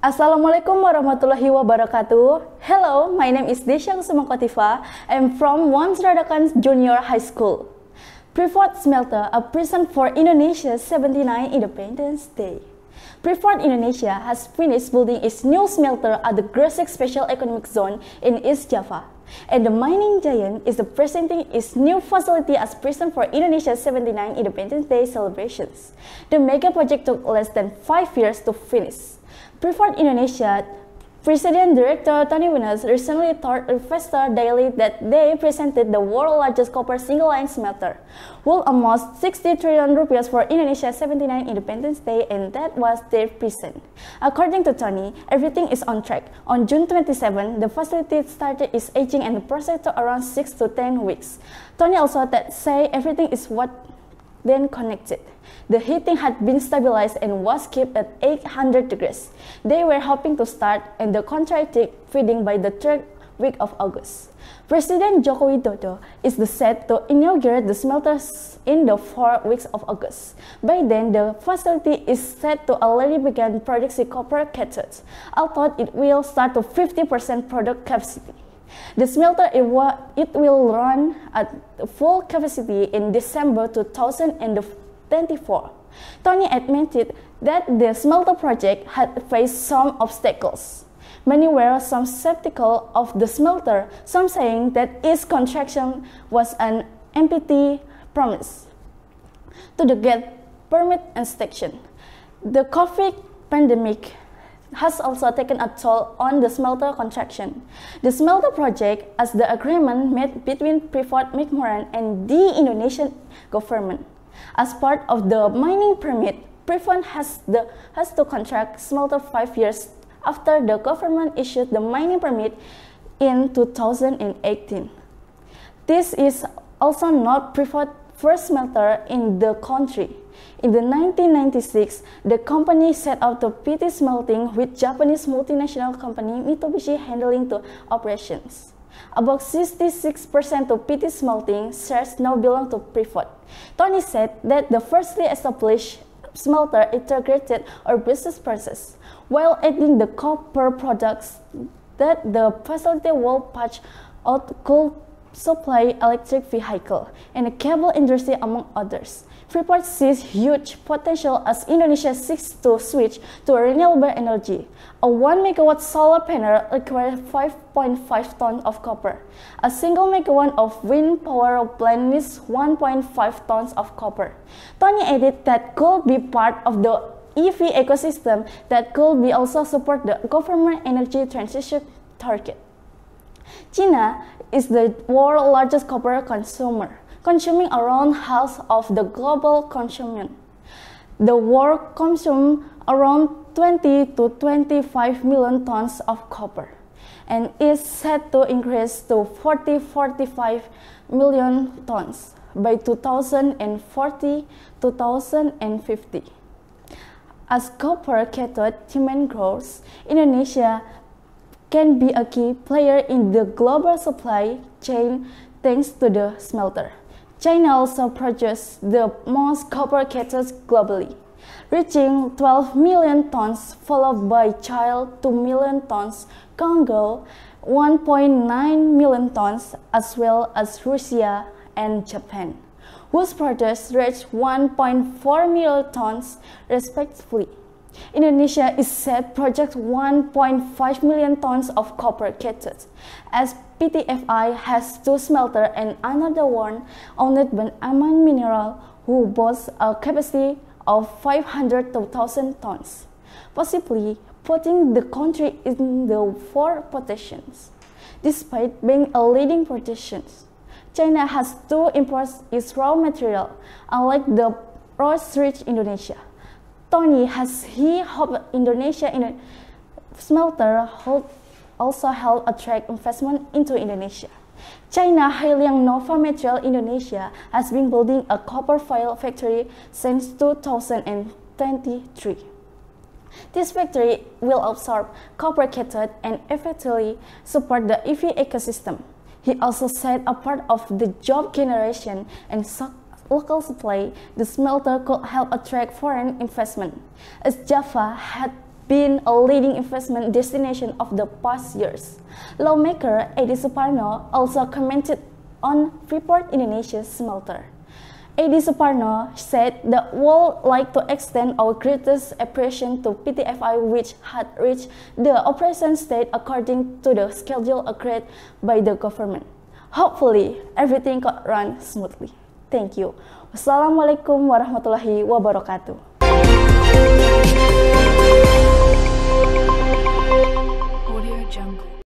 Assalamualaikum warahmatullahi wabarakatuh. Hello, my name is Desha Kusuma Kotifa. I'm from Wams Radakan Junior High School. Preford Smelter, a present for Indonesia's 79 Independence Day. Preford Indonesia has finished building its new smelter at the Gresik Special Economic Zone in East Java and the mining giant is presenting its new facility as prison for Indonesia's 79 Independence Day celebrations. The mega project took less than 5 years to finish. Preferred Indonesia President Director Tony Winners recently told Investor Daily that they presented the world's largest copper single-line smelter, worth almost 60 trillion rupias for Indonesia's 79th Independence Day, and that was their present. According to Tony, everything is on track. On June 27, the facility started its aging and the process took around 6 to 10 weeks. Tony also said everything is what then connected. The heating had been stabilized and was kept at 800 degrees. They were hoping to start and the contract feeding by the third week of August. President Joko Widodo is set to inaugurate the smelters in the four weeks of August. By then, the facility is set to already begin producing copper cathodes, although it will start to 50% product capacity. The smelter it, wa- it will run at full capacity in December 2024. Tony admitted that the smelter project had faced some obstacles. Many were some skeptical of the smelter, some saying that its construction was an empty promise to the get permit inspection. The COVID pandemic has also taken a toll on the smelter construction. The smelter project, as the agreement made between Freeport McMoran and the Indonesian government. As part of the mining permit, Freeport has, the, has to contract smelter five years after the government issued the mining permit in 2018. This is also not Freeport first smelter in the country. In the 1996, the company set up the PT smelting with Japanese multinational company Mitsubishi handling the operations. About 66% of PT smelting shares now belong to Privat. Tony said that the firstly established smelter integrated our business process, while adding the copper products that the facility will patch out cold supply electric vehicle and the cable industry among others. Freeport sees huge potential as Indonesia seeks to switch to renewable energy. A 1 megawatt solar panel requires 5.5 tons of copper. A single megawatt of wind power plant needs 1.5 tons of copper. Tony added that could be part of the EV ecosystem that could be also support the government energy transition target. China is the world's largest copper consumer, consuming around half of the global consumption. The world consumes around 20 to 25 million tons of copper and is set to increase to 40 45 million tons by 2040 2050. As copper cathode demand grows, Indonesia can be a key player in the global supply chain thanks to the smelter. China also produces the most copper cathodes globally, reaching 12 million tons, followed by Chile 2 million tons, Congo 1.9 million tons, as well as Russia and Japan, whose products reach 1.4 million tons respectively. Indonesia is set project 1.5 million tons of copper cathode, as PTFI has two smelter and another one owned by Aman Mineral, who boasts a capacity of 500 to 1,000 tons, possibly putting the country in the four positions. Despite being a leading position, China has to import its raw material, unlike the rich Indonesia. Tony has he hoped Indonesia in a smelter hold also help attract investment into Indonesia. China Hailiang Nova Material Indonesia has been building a copper foil factory since 2023. This factory will absorb copper cathode and effectively support the EV ecosystem. He also said a part of the job generation and local supply, the smelter could help attract foreign investment, as Java had been a leading investment destination of the past years. Lawmaker Edi Suparno also commented on Freeport Indonesia's smelter. Edi Suparno said that we would like to extend our greatest appreciation to PTFI which had reached the operation state according to the schedule agreed by the government. Hopefully, everything could run smoothly. Thank you. Wassalamualaikum warahmatullahi wabarakatuh.